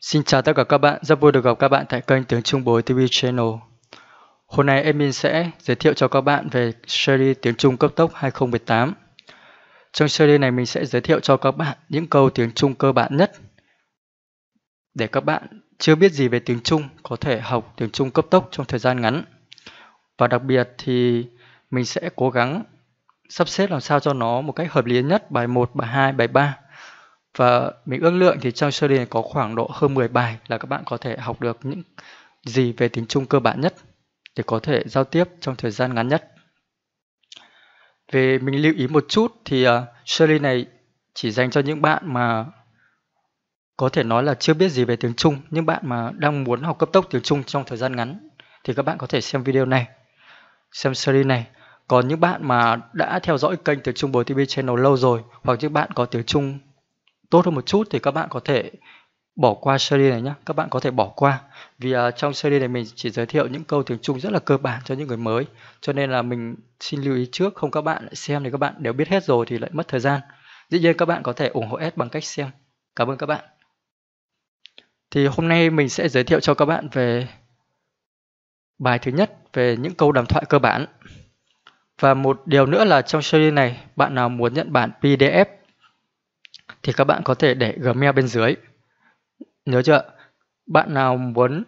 Xin chào tất cả các bạn, rất vui được gặp các bạn tại kênh Tiếng Trung Bối TV Channel. Hôm nay Emin sẽ giới thiệu cho các bạn về series Tiếng Trung cấp tốc 2018. Trong series này mình sẽ giới thiệu cho các bạn những câu tiếng Trung cơ bản nhất. Để các bạn chưa biết gì về tiếng Trung có thể học tiếng Trung cấp tốc trong thời gian ngắn. Và đặc biệt thì mình sẽ cố gắng sắp xếp làm sao cho nó một cách hợp lý nhất bài 1, bài 2, bài 3 và mình ước lượng thì trong study này có khoảng độ hơn 10 bài là các bạn có thể học được những gì về tiếng trung cơ bản nhất để có thể giao tiếp trong thời gian ngắn nhất. Về mình lưu ý một chút thì uh, này chỉ dành cho những bạn mà có thể nói là chưa biết gì về tiếng Trung, những bạn mà đang muốn học cấp tốc tiếng Trung trong thời gian ngắn thì các bạn có thể xem video này, xem series này. Còn những bạn mà đã theo dõi kênh tiếng Trung Bồi TV Channel lâu rồi hoặc những bạn có tiếng Trung tốt hơn một chút thì các bạn có thể bỏ qua series này nhé các bạn có thể bỏ qua vì uh, trong series này mình chỉ giới thiệu những câu tiếng Trung rất là cơ bản cho những người mới cho nên là mình xin lưu ý trước không các bạn lại xem thì các bạn đều biết hết rồi thì lại mất thời gian dĩ nhiên các bạn có thể ủng hộ S bằng cách xem cảm ơn các bạn thì hôm nay mình sẽ giới thiệu cho các bạn về bài thứ nhất về những câu đàm thoại cơ bản và một điều nữa là trong series này bạn nào muốn nhận bản PDF thì các bạn có thể để Gmail bên dưới. Nhớ chưa? Bạn nào muốn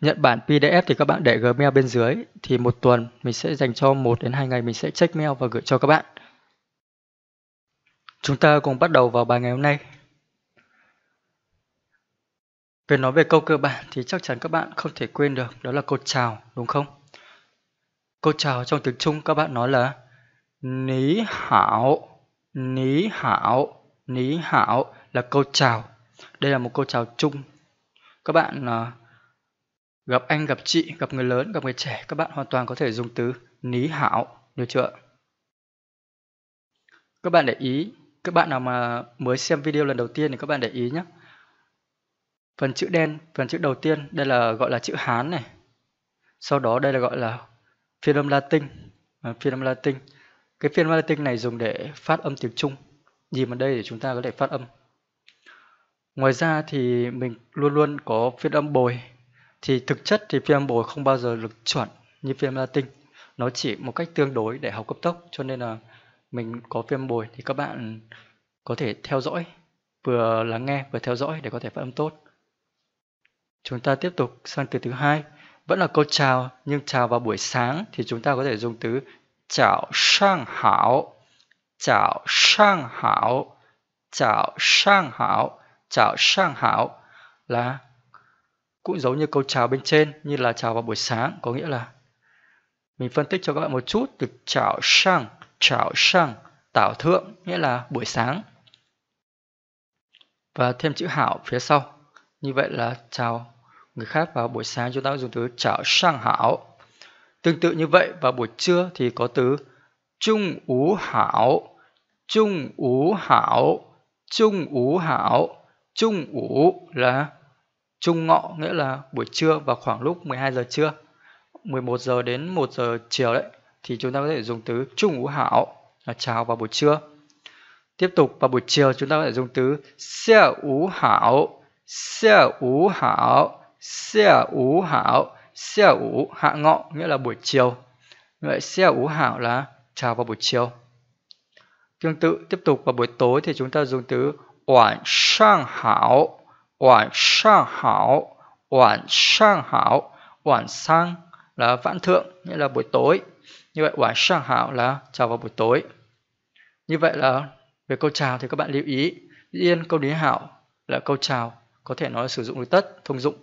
nhận bản PDF thì các bạn để Gmail bên dưới thì một tuần mình sẽ dành cho 1 đến 2 ngày mình sẽ check mail và gửi cho các bạn. Chúng ta cùng bắt đầu vào bài ngày hôm nay. Về nói về câu cơ bản thì chắc chắn các bạn không thể quên được đó là cột chào đúng không? Cột chào trong tiếng Trung các bạn nói là ní hảo, ní hảo ní hảo là câu chào. Đây là một câu chào chung. Các bạn uh, gặp anh, gặp chị, gặp người lớn, gặp người trẻ, các bạn hoàn toàn có thể dùng từ ní hảo, được chưa? Các bạn để ý, các bạn nào mà mới xem video lần đầu tiên thì các bạn để ý nhé. Phần chữ đen, phần chữ đầu tiên, đây là gọi là chữ Hán này. Sau đó đây là gọi là phiên âm Latin, phiên âm Latin. Cái phiên âm Latin này dùng để phát âm tiếng Trung nhìn vào đây để chúng ta có thể phát âm ngoài ra thì mình luôn luôn có phiên âm bồi thì thực chất thì phiên âm bồi không bao giờ được chuẩn như phiên âm Latin nó chỉ một cách tương đối để học cấp tốc cho nên là mình có phiên âm bồi thì các bạn có thể theo dõi vừa lắng nghe vừa theo dõi để có thể phát âm tốt chúng ta tiếp tục sang từ thứ hai vẫn là câu chào nhưng chào vào buổi sáng thì chúng ta có thể dùng từ chào sang hảo chào sang hảo chào sang hảo chào sang hảo là cũng giống như câu chào bên trên như là chào vào buổi sáng có nghĩa là mình phân tích cho các bạn một chút từ chào sang chào sang tảo thượng nghĩa là buổi sáng và thêm chữ hảo phía sau như vậy là chào người khác vào buổi sáng chúng ta dùng từ chào sang hảo tương tự như vậy vào buổi trưa thì có từ trung ú hảo trung ú hảo trung ú hảo trung ú là trung ngọ nghĩa là buổi trưa và khoảng lúc 12 giờ trưa 11 giờ đến 1 giờ chiều đấy thì chúng ta có thể dùng từ trung ú hảo là chào vào buổi trưa tiếp tục vào buổi chiều chúng ta có thể dùng từ xe ú hảo xe ú hảo xe ú hảo xe ú hạ ngọ nghĩa là buổi chiều vậy xe ú hảo là chào vào buổi chiều. Tương tự tiếp tục vào buổi tối thì chúng ta dùng từ Wản sang hảo, Wản sang hảo, Wản sang hảo, Wản sang là vãn thượng, nghĩa là buổi tối. Như vậy Wản sang hảo là chào vào buổi tối. Như vậy là về câu chào thì các bạn lưu ý, dĩ câu lý hảo là câu chào có thể nói sử dụng đối tất, thông dụng,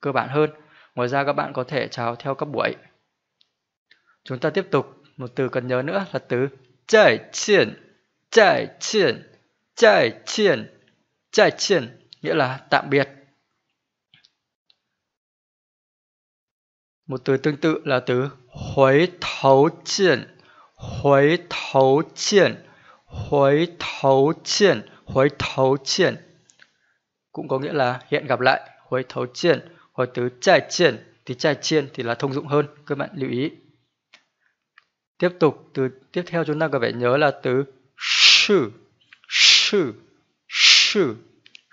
cơ bản hơn. Ngoài ra các bạn có thể chào theo các buổi. Chúng ta tiếp tục một từ cần nhớ nữa là từ chạy triển, chạy triển, chạy triển, chạy triển nghĩa là tạm biệt. Một từ tương tự là từ hồi thấu triển, hồi thấu triển, hồi thấu triển, hồi thấu triển. Cũng có nghĩa là hiện gặp lại, hồi thấu triển, hồi từ chạy triển thì chạy triển thì là thông dụng hơn, các bạn lưu ý. Tiếp tục từ tiếp theo chúng ta cần phải nhớ là từ sư sư sư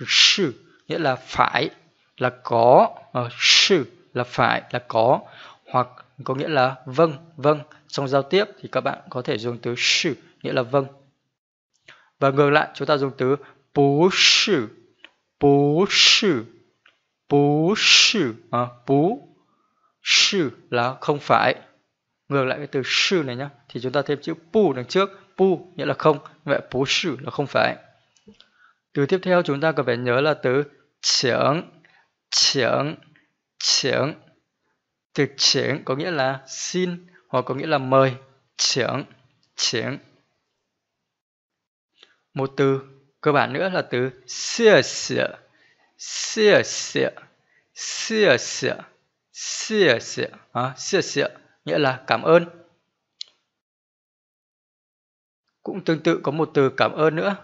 sư nghĩa là phải là có ờ, sư là phải là có hoặc có nghĩa là vâng vâng trong giao tiếp thì các bạn có thể dùng từ sư nghĩa là vâng và ngược lại chúng ta dùng từ bú sư bú sư bú sư à, bú sư là không phải ngược lại cái từ sư này nhá thì chúng ta thêm chữ pu đằng trước pu nghĩa là không vậy pu sư là không phải từ tiếp theo chúng ta cần phải nhớ là từ chưởng chưởng chưởng từ chưởng có nghĩa là xin hoặc có nghĩa là mời chưởng chưởng một từ cơ bản nữa là từ xìa xìa xìa xìa xìa xìa xìa xìa xìa xìa nghĩa là cảm ơn. Cũng tương tự có một từ cảm ơn nữa,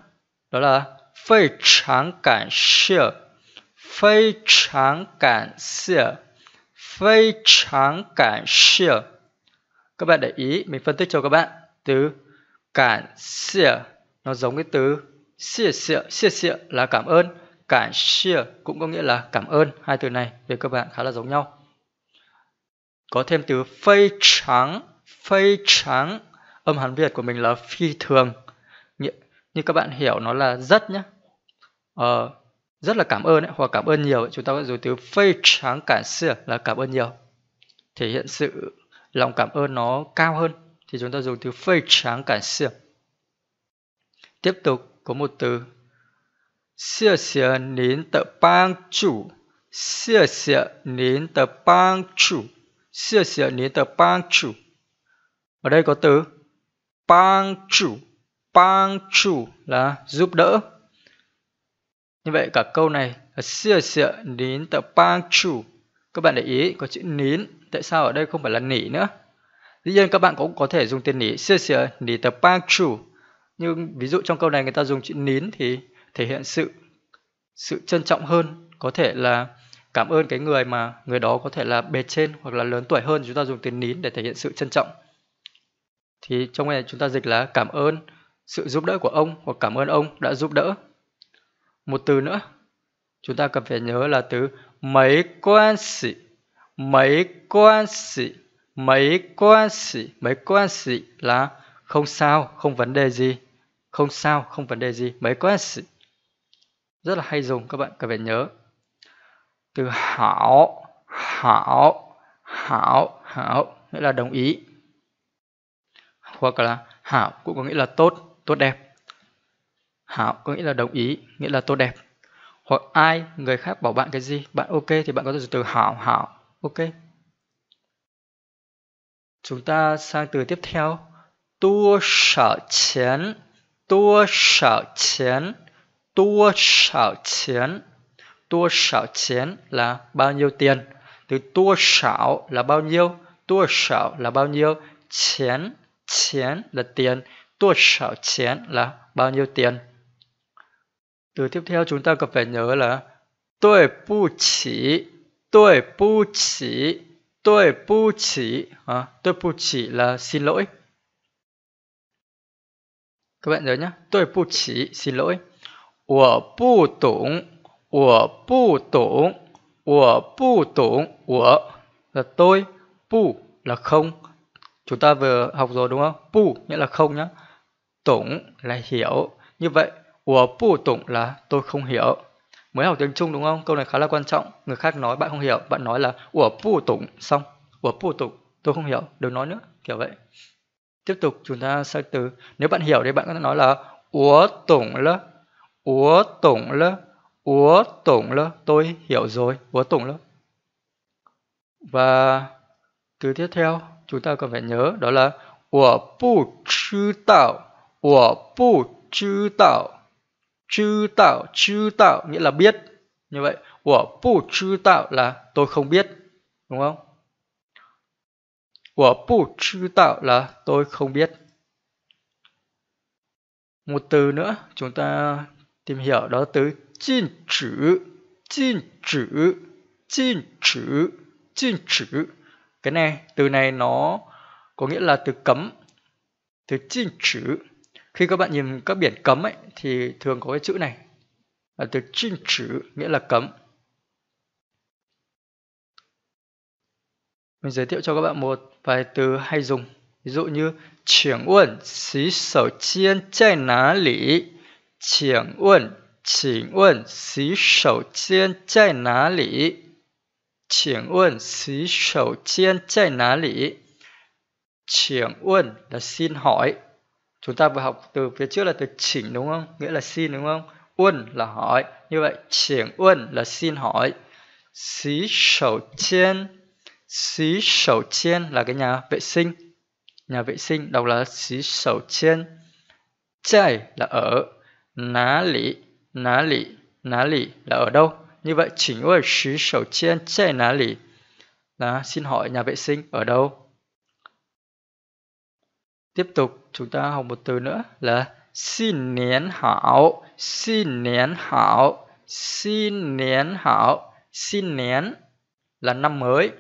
đó là phê tráng cảm xỉa. Phê tráng cảm xỉa. Phê tráng cảm xỉa. Các bạn để ý, mình phân tích cho các bạn từ cảm xỉa. Nó giống cái từ xỉa xỉa, xỉa xỉa là cảm ơn. Cảm xỉa cũng có nghĩa là cảm ơn. Hai từ này về các bạn khá là giống nhau có thêm từ phây trắng phây trắng âm hán việt của mình là phi thường như, như các bạn hiểu nó là rất nhé ờ, rất là cảm ơn ấy, hoặc cảm ơn nhiều ấy. chúng ta có dùng từ phây trắng cả xưa là cảm ơn nhiều thể hiện sự lòng cảm ơn nó cao hơn thì chúng ta dùng từ phây trắng cả xưa tiếp tục có một từ xỉa xỉa nín tờ bang chủ xỉa xỉa nín tờ bang chủ 谢谢你的帮助。Ở đây có từ Bang chủ, bang chủ là giúp đỡ. Như vậy cả câu này là xìa xìa nín tờ Các bạn để ý có chữ nín, tại sao ở đây không phải là nỉ nữa? Dĩ nhiên các bạn cũng có thể dùng tên nỉ xìa xìa nỉ tờ bang chủ. Nhưng ví dụ trong câu này người ta dùng chữ nín thì thể hiện sự sự trân trọng hơn, có thể là cảm ơn cái người mà người đó có thể là bề trên hoặc là lớn tuổi hơn chúng ta dùng từ nín để thể hiện sự trân trọng thì trong này chúng ta dịch là cảm ơn sự giúp đỡ của ông hoặc cảm ơn ông đã giúp đỡ một từ nữa chúng ta cần phải nhớ là từ mấy quan sĩ mấy quan sĩ mấy quan sĩ mấy quan sĩ là không sao không vấn đề gì không sao không vấn đề gì mấy quan sĩ rất là hay dùng các bạn cần phải nhớ từ hảo hảo hảo hảo nghĩa là đồng ý hoặc là hảo cũng có nghĩa là tốt tốt đẹp hảo có nghĩa là đồng ý nghĩa là tốt đẹp hoặc ai người khác bảo bạn cái gì bạn ok thì bạn có thể dùng từ hảo hảo ok chúng ta sang từ tiếp theo tua sở chiến tua sở chiến tua sở chiến tua sảo chén là bao nhiêu tiền từ tua sảo là bao nhiêu tua sảo là bao nhiêu chén chén là tiền tua sảo chén là bao nhiêu tiền từ tiếp theo chúng ta cần phải nhớ là tôi bu chỉ tôi bu chỉ tôi bu chỉ à, tôi bu chỉ là xin lỗi các bạn nhớ nhé tôi bu chỉ xin lỗi 我不懂 là tôi, bu là không. Chúng ta vừa học rồi đúng không? Bu nghĩa là không nhá là hiểu. Như vậy, của bu tụng là tôi không hiểu. Mới học tiếng Trung đúng không? Câu này khá là quan trọng. Người khác nói bạn không hiểu, bạn nói là của bu tụng xong. Của bu tôi không hiểu, đừng nói nữa, kiểu vậy. Tiếp tục chúng ta sang từ nếu bạn hiểu thì bạn có thể nói là của tụng lơ. Của tụng Úa tổng tôi hiểu rồi, úa tổng Và từ tiếp theo chúng ta cần phải nhớ đó là Wo bu chư tạo, nghĩa là biết. Như vậy, 我不知道 là tôi không biết, đúng không? 我不知道 là tôi không biết. Một từ nữa chúng ta tìm hiểu đó là từ 禁止禁止禁止禁止 cái này từ này nó có nghĩa là từ cấm khi các bạn nhìn các biển cấm ấy thì thường có cái chữ này là nghĩa là cấm mình giới thiệu cho các bạn một vài từ hay dùng ví dụ như chuyển uẩn xí sở chiên chai ná lý chuyển 请问洗手间在哪里？请问洗手间在哪里？请问 là xin hỏi. Chúng ta vừa học từ phía trước là từ chỉnh đúng không? Nghĩa là xin đúng không? Uân là hỏi. Như vậy, chỉnh uân là xin hỏi. Xí sầu chen. Xí sầu chen là cái nhà vệ sinh. Nhà vệ sinh đọc là xí sầu chen. Chai là ở. Ná lý ná lị ná lị là ở đâu như vậy chỉnh ở xí sầu trên chè ná lị là xin hỏi nhà vệ sinh ở đâu tiếp tục chúng ta học một từ nữa là xin nén hảo xin nén hảo xin nén hảo xin nén là năm mới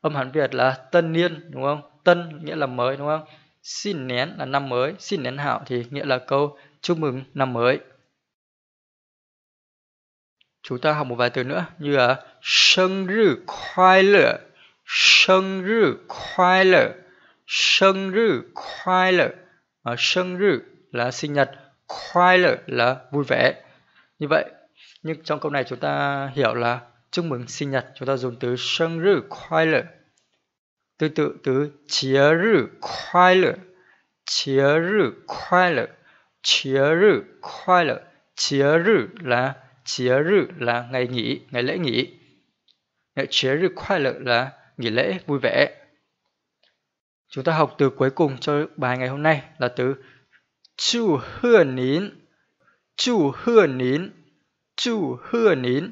âm hán việt là tân niên đúng không tân nghĩa là mới đúng không xin nén là năm mới xin nén hảo thì nghĩa là câu chúc mừng năm mới chúng ta học một vài từ nữa như là sinh rư khoai lợ sinh rư khoai lợ sinh rư khoai lợ à, sinh rư là sinh nhật khoai lợ là vui vẻ như vậy nhưng trong câu này chúng ta hiểu là chúc mừng sinh nhật chúng ta dùng từ sinh rư khoai lợ tương tự từ chía rư khoai lợ chía rư khoai lợ chía rư khoai lợ chía rư là Chía rư là ngày nghỉ, ngày lễ nghỉ. Chía rư khoai lợi là nghỉ lễ vui vẻ. Chúng ta học từ cuối cùng cho bài ngày hôm nay là từ chu hưa nín, chu hưa nín, chu hưa nín,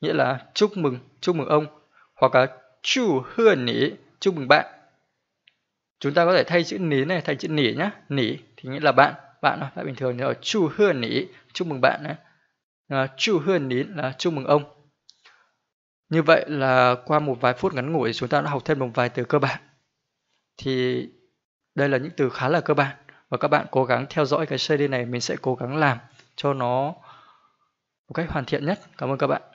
nghĩa là chúc mừng, chúc mừng ông, hoặc là chu hưa nỉ, chúc mừng bạn. Chúng ta có thể thay chữ nín này thành chữ nỉ nhé, nỉ thì nghĩa là bạn, bạn thôi, lại bình thường thì ở chu hưa nỉ, chúc mừng bạn đấy. Ờ, Chu hơn Nín là chúc mừng ông. Như vậy là qua một vài phút ngắn ngủi chúng ta đã học thêm một vài từ cơ bản. Thì đây là những từ khá là cơ bản và các bạn cố gắng theo dõi cái series này mình sẽ cố gắng làm cho nó một cách hoàn thiện nhất. Cảm ơn các bạn.